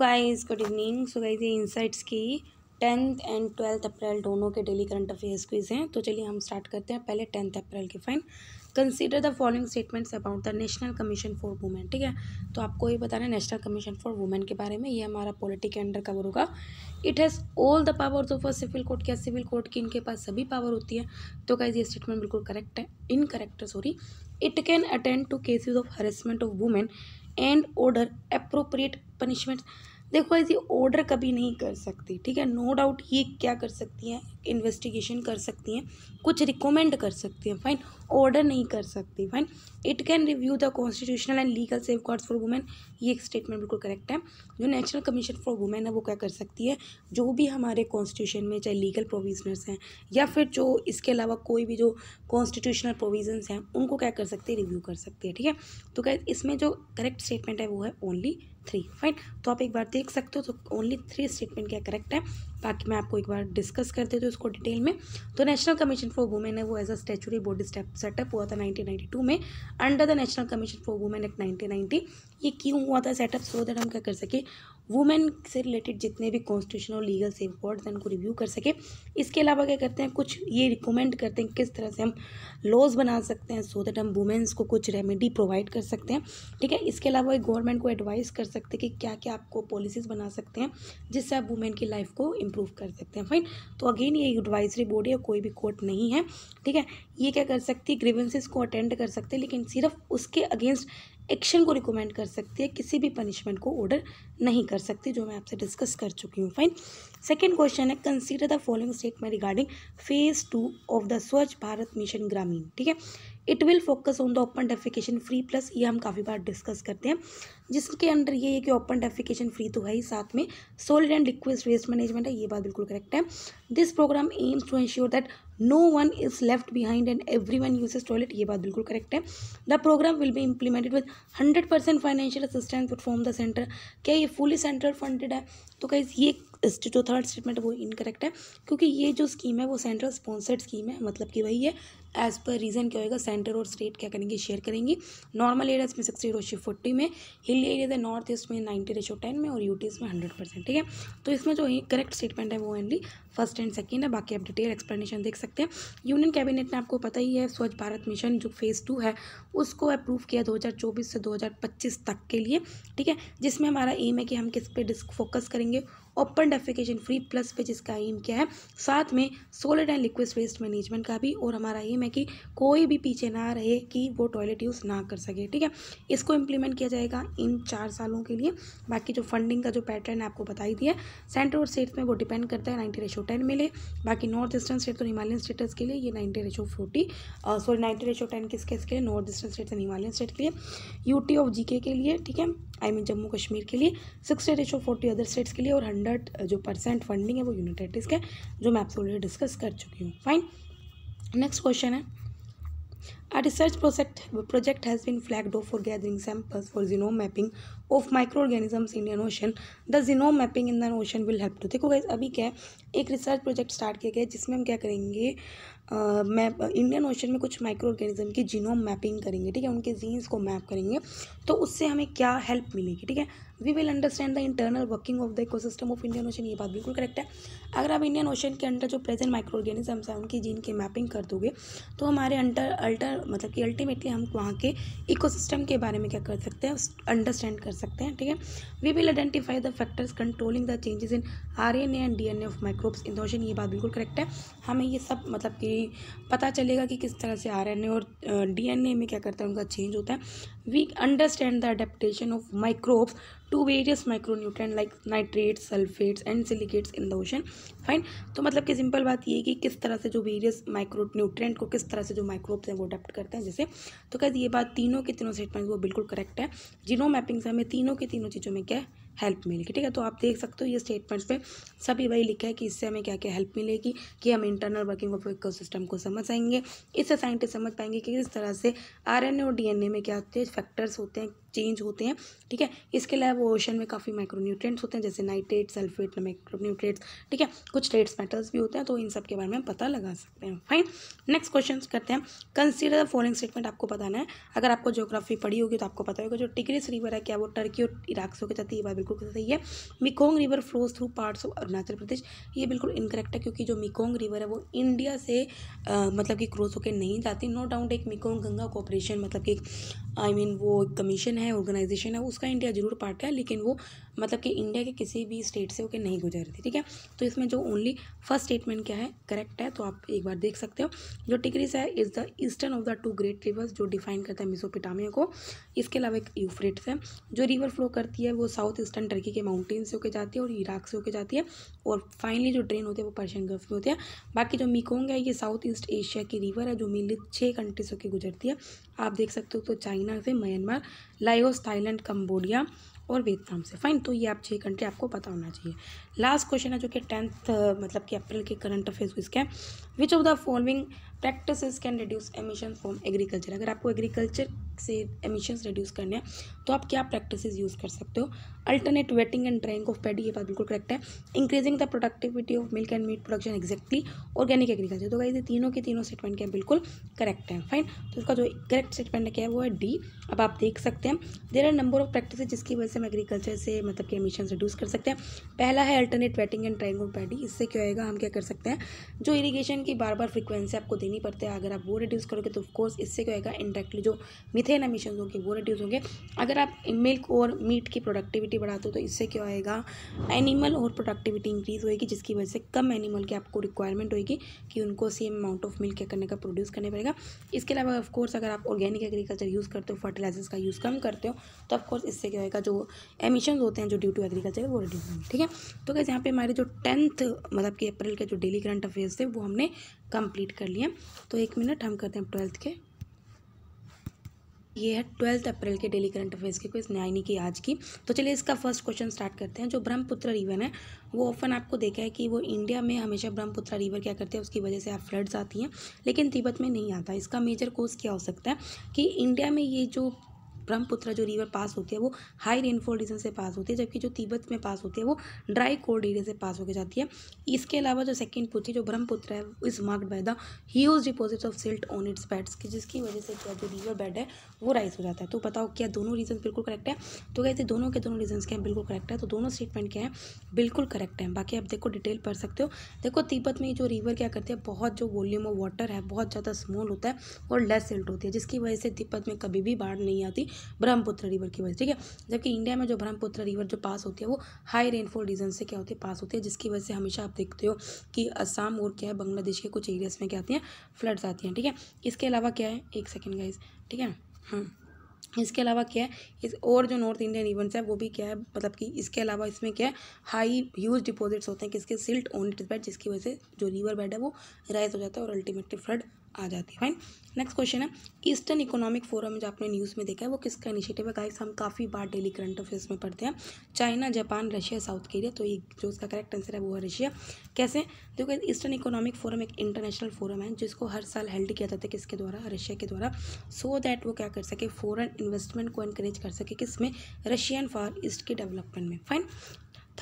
guys good evening so guys ये Insights की tenth and twelfth April दोनों के डेली करंट अफेयर्स क्विज हैं तो चलिए हम स्टार्ट करते हैं पहले टेंथ अप्रैल के fine consider the following statements about the National Commission for Women ठीक है तो आपको ये बताना है नेशनल कमीशन फॉर वुमेन के बारे में ये हमारा पॉलिटिक के अंडर कवर होगा it has all the powers of a civil court क्या सिविल कोर्ट की इनके पास सभी पावर होती तो है तो गाइज ये स्टेटमेंट बिल्कुल करेक्ट है इनकरेक्ट है sorry it can attend to cases of harassment of women and order appropriate punishment देखो ऐसी ऑर्डर कभी नहीं कर सकती ठीक है नो no डाउट ये क्या कर सकती हैं इन्वेस्टिगेशन कर सकती हैं कुछ रिकमेंड कर सकती हैं फाइन ऑर्डर नहीं कर सकती fine it can review the constitutional and legal safeguards for women ये एक स्टेटमेंट बिल्कुल करेक्ट है जो नेशनल कमीशन फॉर वुमेन है वो क्या कर सकती है जो भी हमारे कॉन्स्टिट्यूशन में चाहे लीगल प्रोविजनर्स हैं या फिर जो इसके अलावा कोई भी जो कॉन्स्टिट्यूशनल प्रोविजन हैं उनको क्या कर सकती है रिव्यू कर सकती है ठीक है तो क्या इसमें जो करेक्ट स्टेटमेंट है वो है ओनली थ्री फाइन तो आप एक बार देख सकते हो तो ओनली थ्री स्टेटमेंट क्या करेक्ट है बाकी मैं आपको एक बार डिस्कस करते थे उसको डिटेल में तो नेशनल कमीशन फॉर वुमेन है वो as a statutory board setup हुआ था 1992 में under the National Commission for Women Act 1990 ये क्यों हुआ था सेटअप सो दैट हम क्या कर सके वुमेन से रिलेटेड जितने भी कॉन्स्टिट्यूशन और लीगल सेफ हैं उनको रिव्यू कर सके इसके अलावा क्या करते हैं कुछ ये रिकमेंड करते हैं किस तरह से हम लॉज बना सकते हैं सो दैट हम वुमेन्स को कुछ रेमेडी प्रोवाइड कर सकते हैं ठीक है इसके अलावा एक गवर्नमेंट को एडवाइस कर सकते हैं कि क्या क्या आपको पॉलिसीज़ बना सकते हैं जिससे आप वुमेन की लाइफ को इम्प्रूव कर सकते हैं फाइन तो अगेन ये एडवाइजरी बोर्ड है कोई भी कोर्ट नहीं है ठीक है ये क्या कर सकती है ग्रीवेंसेस को अटेंड कर सकते हैं लेकिन सिर्फ उसके अगेंस्ट एक्शन को रिकमेंड कर सकती है किसी भी पनिशमेंट को ऑर्डर नहीं कर सकती जो मैं आपसे डिस्कस कर चुकी हूँ फाइन सेकेंड क्वेश्चन है consider the following statement regarding phase two of the Swachh Bharat Mission Grameen ठीक है it will focus on the open defecation free plus ये हम काफ़ी बार डिस्कस करते हैं जिसके अंडर ये है कि ओपन डेफिकेशन फ्री तो है ही साथ में solid and liquid waste management है ये बात बिल्कुल करेक्ट है this programme aims to ensure that no one is left behind and every one use toilet ये बात बिल्कुल करेक्ट है द प्रोग्राम विल भी implemented with hundred percent financial assistance from the centre क्या ये फुली सेंट्रल फंडेड है तो कहीं ये इसकी जो थर्ड स्टेटमेंट वो इनकरेक्ट है क्योंकि ये जो स्कीम है वो सेंट्रल स्पॉन्सर्ड स्कीम है मतलब कि वही है एज पर रीज़न क्या होगा सेंटर और स्टेट क्या करेंगे शेयर करेंगी नॉर्मल एरियाज में सिक्सटी रेशियो फोर्टी में हिल एरियाज है नॉर्थ ईस्ट में नाइन्टी रेशो टेन में और यूटीज में हंड्रेड परसेंट ठीक है तो इसमें जो करेक्ट स्टेटमेंट है वो ओनली फर्स्ट एंड सेकेंड है बाकी आप डिटेल एक्सप्लेनेशन देख सकते हैं यूनियन कैबिनेट ने आपको पता ही है स्वच्छ भारत मिशन जो फेज़ टू है उसको अप्रूव किया दो हज़ार चौबीस से दो हज़ार पच्चीस तक के लिए ठीक है जिसमें हमारा एम है कि हम किस पे डिस्क फोकस करेंगे ओपन डेफिकेशन फ्री प्लस पे जिसका एम क्या है साथ में solid and liquid waste management का भी और हमारा एम है कि कोई भी पीछे ना रहे कि वो टॉयलेट यूज़ ना कर सके ठीक है इसको इम्प्लीमेंट किया जाएगा इन चार सालों के लिए बाकी जो फंडिंग का जो पैटर्न है आपको बताई दिया सेंटर और स्टेट में वो डिपेंड करता है नाइन्टी रेशो टेन मिले बाकी नॉर्थ ईस्टर्न स्टेट और हिमालयन स्टेट्स के लिए ये ninety ratio forty sorry ninety ratio ten किसके इसके लिए north eastern state and Himalayan state के लिए यूटी ऑफ जीके के लिए ठीक है आई मीन जम्मू कश्मीर के लिए sixty ratio forty other states के लिए और हंड्रेड हंड्रेड जो परसेंट फंडिंग है वो यूनिट एटीज का जो मैं आपसे ऑलरेडी डिस्कस कर चुकी हूँ फाइन नेक्स्ट क्वेश्चन है a research project project has been flagged off for gathering samples for genome mapping of micro organisms Indian Ocean the genome mapping in the ocean will help to देखो guys अभी क्या है एक research project start किया गया जिसमें हम क्या करेंगे मैप इंडियन ओशन में कुछ माइक्रो ऑर्गेनिज्म की जीनोम मैपिंग करेंगे ठीक है उनके जीन्स को मैप करेंगे तो उससे हमें क्या हेल्प मिलेगी ठीक है we will understand the internal working of the system of Indian Ocean ये बात बिल्कुल करेक्ट है अगर आप इंडियन ओशन के अंडर जो प्रेजेंट माइक्रो ऑर्गेनिज्म हैं उनकी जीन की मैपिंग कर दोगे तो हमारे अंडर अल्टर मतलब कि अल्टीमेटली हम वहाँ के सिस्टम के बारे में क्या कर सकते हैं अंडरस्टैंड कर सकते हैं ठीक है we will identify the factors controlling the changes in R N A and D N A of microbes in ocean ये बात बिल्कुल करेक्ट है हमें ये सब मतलब कि भी पता चलेगा कि किस तरह से ए और डीएनए में क्या करता है उनका चेंज होता है we understand the adaptation of microbes to various nutrient like nitrates sulphates and silicates in the ocean fine तो मतलब कि सिंपल बात ये है कि किस तरह से जो वेरियस माइक्रो न्यूट्रेंट को किस तरह से जो माइक्रोब्स हैं वो अडेप्ट करते हैं जैसे तो क्या ये बात तीनों के तीनों स्टेटमेंट वो बिल्कुल करेक्ट है जीनो मैपिंग से हमें तीनों के तीनों चीज़ों में क्या है हेल्प मिलेगी ठीक है तो आप देख सकते हो ये स्टेटमेंट्स पे सभी वही लिखा है कि इससे हमें क्या क्या हेल्प मिलेगी कि हम इंटरनल वर्किंग ऑफ इको को समझ आएंगे इससे साइंटिस्ट समझ पाएंगे कि किस तरह से आर और डी में क्या होते हैं फैक्टर्स होते हैं चेंज होते हैं ठीक है इसके अलावा ओशन में काफ़ी माइक्रोन्यूट्रेंट्स होते हैं जैसे नाइट्रेट सल्फेट माइक्रोन्यूट्रेट्स ठीक है कुछ ट्रेट्स मेटल्स भी होते हैं तो इन सब के बारे में पता लगा सकते हैं फाइन नेक्स्ट क्वेश्चन करते हैं कंसिडर फॉलोइंग स्टेटमेंट आपको बताना है अगर आपको जोग्राफी पढ़ी होगी तो आपको पता होगा जो टिग्रिस रिवर है क्या वो टर्की और इराक से होकर जाती है ये बात बिल्कुल सही है Mekong river flows through parts of Arunachal Pradesh ये बिल्कुल इनकरेक्ट है क्योंकि जो मिकोंग रिवर है वो इंडिया से आ, मतलब कि क्रॉस होकर नहीं जाती नो डाउट एक मिकोंग गंगा कॉपरेशन मतलब कि आई मीन वो कमीशन है ऑर्गेनाइजेशन है उसका इंडिया ज़रूर पार्ट है लेकिन वो मतलब कि इंडिया के किसी भी स्टेट से होकर नहीं गुजर रही ठीक है तो इसमें जो ओनली फर्स्ट स्टेटमेंट क्या है करेक्ट है तो आप एक बार देख सकते हो जो टिकरिस है is the eastern of the two great rivers जो डिफाइन करता है मिसोपिटामिया को इसके अलावा एक यूफ्रेट्स है जो रिवर फ्लो करती है वो साउथ ईस्टर्न टर्की के माउंटेन से होकर जाती है और इराक से होकर जाती है और फाइनली जो ड्रेन होती है वो पर्शियन गल्फ में होती है बाकी जो मिकोंग है ये साउथ ईस्ट एशिया की रिवर है जो मेनली छः कंट्री से होकर गुजरती है आप देख सकते हो तो चाइना से म्यांमार लाओस थाईलैंड कम्बोडिया और वियतनाम से फाइन तो ये आप छः कंट्री आपको पता होना चाहिए लास्ट क्वेश्चन है जो कि टेंथ मतलब कि अप्रैल के करंट अफेयर्स को इसके which of the following practice can reduce emission from agriculture अगर आपको एग्रीकल्चर से एमिशंस रिड्यूस करने हैं तो आप क्या प्रैक्टिस यूज़ कर सकते हो alternate wetting and drying of paddy ये बात बिल्कुल करेक्ट है increasing the productivity of milk and meat production exactly organic agriculture तो गाइज ये तीनों के तीनों स्टेटमेंट क्या बिल्कुल करेक्ट है फाइन तो इसका जो करेक्ट स्टेटमेंट क्या है वो है डी अब आप देख सकते हैं there are number of practice जिसकी वजह से हम एग्रीकल्चर से मतलब कि एमिशन रिड्यूस कर सकते हैं पहला है alternate wetting and drying of paddy इससे क्या होगा हम क्या कर सकते हैं जो इरीगेशन की बार बार फ्रिक्वेंसी आपको देनी पड़ती है अगर आप वो रिड्यूस करोगे तो ऑफकोर्स इससे क्या होगा इंडायरेक्टली जो मिथ मिथेन एमिशन होंगे वो रिड्यूस होंगे अगर आप मिल्क और मीट की प्रोडक्टिविटी बढ़ाते हो तो इससे क्या होएगा एनिमल और प्रोडक्टिविटी इंक्रीज़ होएगी जिसकी वजह से कम एनिमल की आपको रिक्वायरमेंट होएगी कि उनको सेम अमाउंट ऑफ मिल्क करने का प्रोड्यूस करने पड़ेगा इसके अलावा ऑफकोर्स अगर आप ऑर्गेनिक एग्रीकल्चर यूज़ करते हो फर्टिलाइजर्स का यूज़ कम करते हो तो ऑफकोर्स इससे क्या होएगा जो एमिशन होते हैं जो ड्यू टू एग्रीकल्चर वो रिड्यूस होंगे ठीक है तो कैसे यहाँ पर हमारे जो टेंथ मतलब कि अप्रैल के जो डेली करंट अफेयर्स थे वो हमने कंप्लीट कर लिए तो एक मिनट हम करते हैं ट्वेल्थ के ये है ट्वेल्थ अप्रैल के डेली करंट अफेयर्स के कोई न्यायनी की आज की तो चलिए इसका फर्स्ट क्वेश्चन स्टार्ट करते हैं जो ब्रह्मपुत्र रिवर है वो ऑफन आपको देखा है कि वो इंडिया में हमेशा ब्रह्मपुत्र रिवर क्या करते हैं उसकी वजह से आप फ्लड्स आती हैं लेकिन तिब्बत में नहीं आता इसका मेजर कोर्स क्या हो सकता है कि इंडिया में ये जो ब्रह्मपुत्र जो रिवर पास होती है वो हाई रेनफॉल रीजन से पास होती है जबकि जो तिब्बत में पास होती है वो ड्राई कोल्ड एरिया से पास होकर जाती है इसके अलावा जो सेकेंड पूछी जो ब्रह्मपुत्र है is marked by the huge deposit of silt on its beds की जिसकी वजह से क्या जो रिवर बेड है वो राइस हो जाता है तो बताओ क्या दोनों रीजन बिल्कुल करेक्ट है तो कहते दोनों के दोनों रीजन क्या हैं बिल्कुल करेक्ट है तो दोनों स्टेटमेंट क्या है बिल्कुल करेक्ट है बाकी आप देखो डिटेल पढ़ सकते हो देखो तिब्बत में जो रिवर क्या करती है बहुत जो वॉल्यूम ऑफ वाटर है बहुत ज़्यादा स्मॉल होता है और लेस सिल्ट होती है जिसकी वजह से तिब्बत में कभी भी बाढ़ नहीं आती ब्रह्मपुत्र रिवर की वजह ठीक है जबकि इंडिया में जो ब्रह्मपुत्र रिवर जो पास होती है वो हाई रेनफॉल रीजन से क्या होती है पास होती है जिसकी वजह से हमेशा आप देखते हो कि असम और क्या है बांग्लादेश के कुछ एरियाज में क्या आती हैं फ्लड्स आती हैं ठीक है इसके अलावा क्या है एक सेकेंड गाइज ठीक है हाँ इसके अलावा क्या है इस और जो नॉर्थ इंडियन इवेंट्स है वो भी क्या है मतलब कि इसके अलावा इसमें क्या है हाई ह्यूज डिपॉजिट्स होते हैं किसके सिल्ट ओन इट बेड जिसकी वजह से जो रिवर बेड है वो राइज हो जाता है और अल्टीमेटली फ्लड आ जाती है फाइन नेक्स्ट क्वेश्चन है ईस्टर्न इकोनॉमिक फोरम जो आपने न्यूज़ में देखा है वो किसका इनिशिएटिव है गाइस हम काफ़ी बार डेली करंट अफेयर्स में पढ़ते हैं China Japan Russia South Korea तो ये जो उसका करेक्ट आंसर है वो है रशिया कैसे देखो ईस्टर्न इकोनॉमिक फोरम एक इंटरनेशनल फोरम है जिसको हर साल हेल्ड किया जाता है किसके द्वारा रशिया के द्वारा सो दैट वो क्या कर सके फॉरन इन्वेस्टमेंट को इनक्रेज कर सके किस में रशियन फार ईस्ट के डेवलपमेंट में फाइन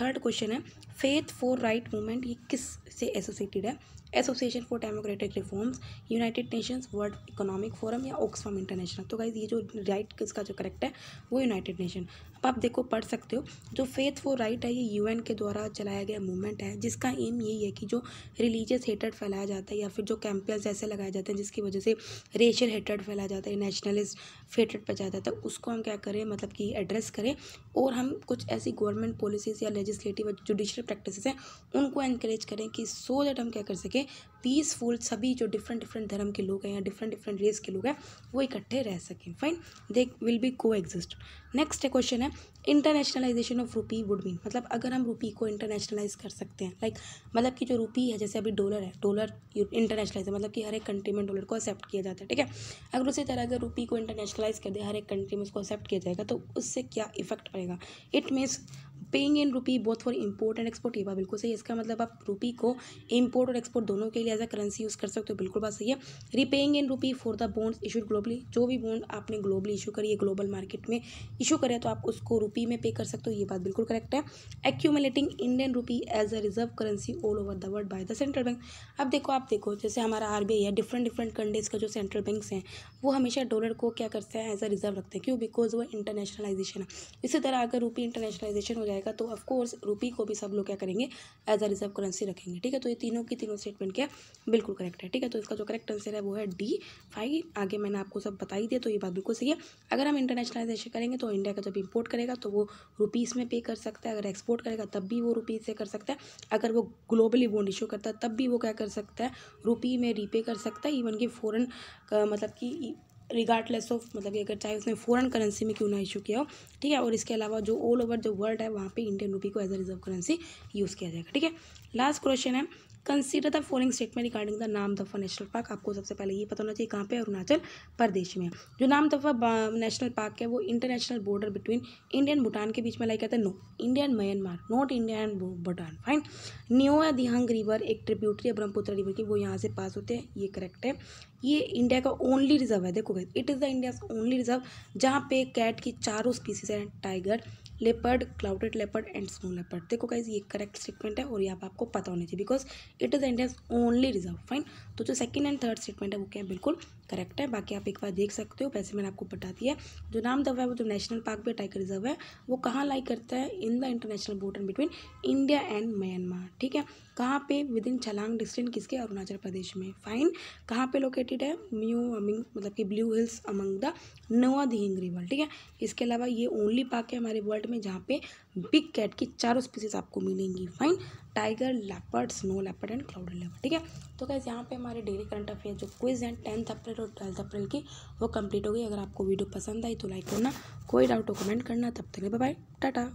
थर्ड क्वेश्चन है फेथ फॉर राइट मूवमेंट ये किस से एसोसिएटेड है Association for Democratic Reforms United Nations World Economic Forum या ऑक्सफाम इंटरनेशनल तो गाइज ये जो राइट right जो करेक्ट है वो यूनाइटेड नेशन आप देखो पढ़ सकते हो जो फेथ फॉर राइट है ये यूएन के द्वारा चलाया गया मूवमेंट है जिसका एम यही है कि जो रिलीजियस हेटर्ड फैलाया जाता है या फिर जो कैंपेन्स ऐसे लगाए जाते हैं जिसकी वजह से रेशियल हेटर्ड फैलाया जाता है नेशनलिस्ट फेटर्ड फैलाया जाता है तो उसको हम क्या करें मतलब कि एड्रेस करें और हम कुछ ऐसी गवर्नमेंट पॉलिसीज़ या लेजिस्लेटिव जुडिशल प्रैक्टिस हैं उनको इनक्रेज करें कि सो दैट हम क्या कर सकें पीसफुल फूल सभी जो डिफरेंट डिफरेंट धर्म के लोग हैं या डिफरेंट डिफरेंट रेस के लोग हैं वो इकट्ठे रह सकें fine they will be coexist next question है internationalization of rupee would mean मतलब अगर हम रूपी को इंटरनेशनलाइज कर सकते हैं लाइक like, मतलब कि जो रूपी है जैसे अभी डॉलर है डॉलर इंटरनेशनलाइज है मतलब कि हर एक कंट्री में डॉलर को एक्सेप्ट किया जाता है ठीक है अगर उसी तरह अगर रूपी को इंटरनेशनलाइज कर दे हर एक कंट्री में उसको एक्सेप्ट किया जाएगा तो उससे क्या इफेक्ट पड़ेगा it means paying in rupee both for import and export ये बात बिल्कुल सही है इसका मतलब आप रुपी को इम्पोर्ट और एक्सपोर्ट दोनों के लिए एज अ करेंसी यूज़ कर सकते हो बिल्कुल बात सही है repaying in rupee for the bonds issued globally जो भी बॉन्ड आपने ग्लोबली इशू करी है ग्लोबल मार्केट में इशू करें तो आप उसको रुपी में पे कर सकते हो ये बात बिल्कुल करेक्ट है accumulating Indian rupee as a reserve currency all over the world by the central bank अब देखो आप देखो जैसे हमारा आर है डिफरेंट डिफरेंट कंट्रीज़ का जो सेंट्रल बैंक हैं वो हमेशा डॉलर को क्या करते हैं एज अ रिजर्व रखते हैं क्यों बिकॉज वो इंटरनेशनलाइजेशन है इसी तरह अगर रुपी इंटरनेशनलाइजेशन हो जाएगा रहेगा तो ऑफकोर्स रुपी को भी सब लोग क्या करेंगे एज अ रिजर्व करेंसी रखेंगे ठीक है तो ये तीनों की तीनों स्टेटमेंट क्या बिल्कुल करेक्ट है ठीक है तो इसका जो करेक्ट आंसर है वो है डी फाइव आगे मैंने आपको सब बताई दिया तो ये बात बिल्कुल सही है अगर हम इंटरनेशनलाइजेशन करेंगे तो इंडिया का जब इम्पोर्ट करेगा तो वो रुपीज़ में पे कर सकता है अगर एक्सपोर्ट करेगा तब भी वो रुपीज़ से कर सकता है अगर वो ग्लोबली बॉन्ड इशू करता है तब भी वो क्या कर सकता है रुपी में रीपे कर सकता है इवन कि फ़ॉरन मतलब कि रिगार्डलेस ऑफ मतलब कि अगर चाहे उसने फॉरेन करेंसी में क्यों ना इशू किया हो ठीक है और इसके अलावा जो ऑल ओवर जो वर्ल्ड है वहाँ पे इंडियन रूपी को as a reserve currency use किया जाएगा ठीक है लास्ट क्वेश्चन है consider the following statement regarding the Namdapha national park आपको सबसे पहले ये पता होना चाहिए कहाँ पे अरुणाचल प्रदेश में जो नाम दफा नेशनल पार्क है वो international border between Indian Bhutan के बीच में लाइक कहते हैं no Indian Myanmar not India and Bhutan fine new है दिहांग रिवर एक ट्रिब्यूटरी ब्रह्मपुत्र रिवर की वो यहाँ से पास होते हैं ये करेक्ट है ये इंडिया का ओनली रिजर्व है देखो it is the India only reserve जहाँ पे कैट की चारों स्पीसीज हैं tiger leopard clouded leopard and snow leopard देखो गाइज ये करेक्ट स्टेटमेंट है और ये आपको पता होना चाहिए because it is India's only reserve fine तो जो सेकंड एंड थर्ड स्टेटमेंट है वो क्या है बिल्कुल करेक्ट है बाकी आप एक बार देख सकते हो वैसे मैंने आपको बता दिया जो नाम दवा है वो जो नेशनल पार्क भी टाइगर रिजर्व है वो कहाँ लाइक करता है in the international border between India and Myanmar ठीक है कहाँ पे विद इन छलांग डिस्टेंट किसके अरुणाचल प्रदेश में फाइन कहाँ पे लोकेटेड है म्यू अमिंग मतलब कि ब्लू हिल्स अमंग द नोआ दिंग रिवर ठीक है इसके अलावा ये ओनली पार्क है हमारे वर्ल्ड सेट में जहाँ पे बिग कैट की चारों स्पीसीज आपको मिलेंगी fine tiger leopard snow leopard and cloud leopard ठीक है तो कैसे यहाँ पे हमारे डेली करंट अफेयर जो क्विज हैं टेंथ अप्रैल और ट्वेल्थ अप्रैल की वो कंप्लीट हो गई अगर आपको वीडियो पसंद आई तो लाइक करना कोई डाउट हो कमेंट करना तब तक बाय टाटा